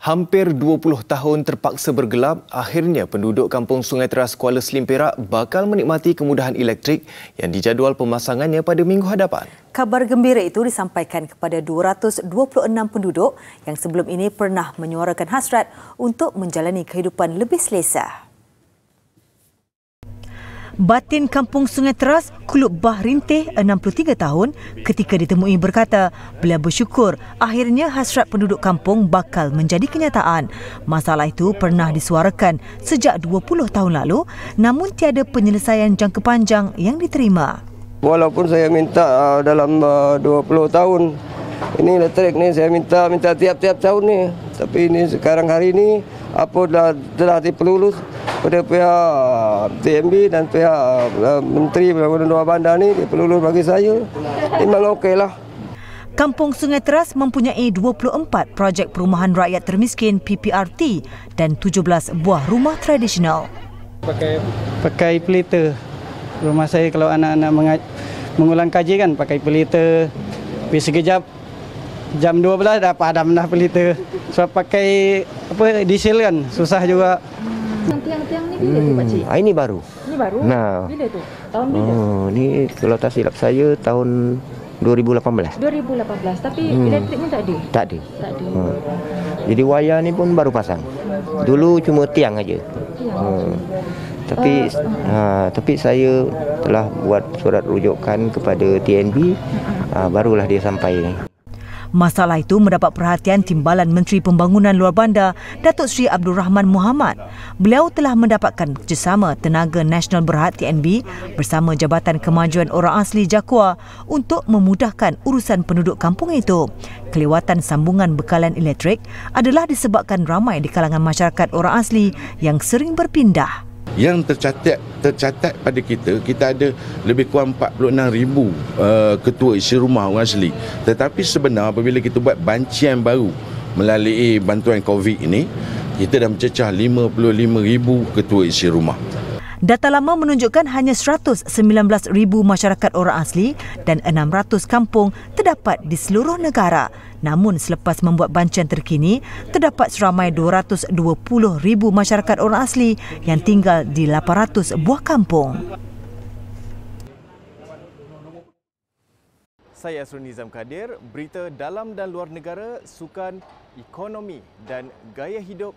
Hampir 20 tahun terpaksa bergelap, akhirnya penduduk kampung Sungai Teras Kuala Selim Perak bakal menikmati kemudahan elektrik yang dijadual pemasangannya pada minggu hadapan. Kabar gembira itu disampaikan kepada 226 penduduk yang sebelum ini pernah menyuarakan hasrat untuk menjalani kehidupan lebih selesa batin kampung Sungai Teras, Kulub Bah Rintih, 63 tahun, ketika ditemui berkata, beliau bersyukur akhirnya hasrat penduduk kampung bakal menjadi kenyataan. Masalah itu pernah disuarakan sejak 20 tahun lalu, namun tiada penyelesaian jangka panjang yang diterima. Walaupun saya minta uh, dalam uh, 20 tahun, ini elektrik ni saya minta minta tiap-tiap tahun ni. Tapi ini sekarang hari ini, apa dah telah dipelulus pada pihak TMB dan pihak uh, Menteri Pembangunan Luar Bandar ni dipelulus bagi saya memang okey lah. Kampung Sungai Teras mempunyai 24 projek perumahan rakyat termiskin PPRT dan 17 buah rumah tradisional. Pakai pakai pelita. Rumah saya kalau anak-anak mengulang kaji kan pakai pelita. Tapi sekejap jam 12 dah padam dah pelita. Sebab pakai apa diesel kan, susah juga. Tiang-tiang ni bila hmm. tu Ah, ini baru. Ini baru? Nah. Bila tu? Tahun bila? Oh, ni kalau tak silap saya tahun 2018. 2018. Tapi hmm. elektriknya tak ada? Tak ada. Tak ada. Hmm. Jadi wayar ni pun baru pasang. Dulu cuma tiang aja. Tiang. Hmm. Tapi uh, uh, tapi saya telah buat surat rujukan kepada TNB. Uh, ha, barulah dia sampai. Masalah itu mendapat perhatian Timbalan Menteri Pembangunan Luar Bandar, Datuk Sri Abdul Rahman Muhammad. Beliau telah mendapatkan kerjasama Tenaga Nasional Berhad TNB bersama Jabatan Kemajuan Orang Asli Jakua untuk memudahkan urusan penduduk kampung itu. Kelewatan sambungan bekalan elektrik adalah disebabkan ramai di kalangan masyarakat orang asli yang sering berpindah yang tercatat tercatat pada kita kita ada lebih kurang 46000 uh, ketua isi rumah orang asli tetapi sebenarnya apabila kita buat bancian baru melalui bantuan covid ini kita dah mencecah 55000 ketua isi rumah Data lama menunjukkan hanya 119,000 masyarakat orang asli dan 600 kampung terdapat di seluruh negara. Namun selepas membuat bancian terkini, terdapat seramai 220,000 masyarakat orang asli yang tinggal di 800 buah kampung. Saya Asrul Nizam Kadir, berita dalam dan luar negara, sukan, ekonomi dan gaya hidup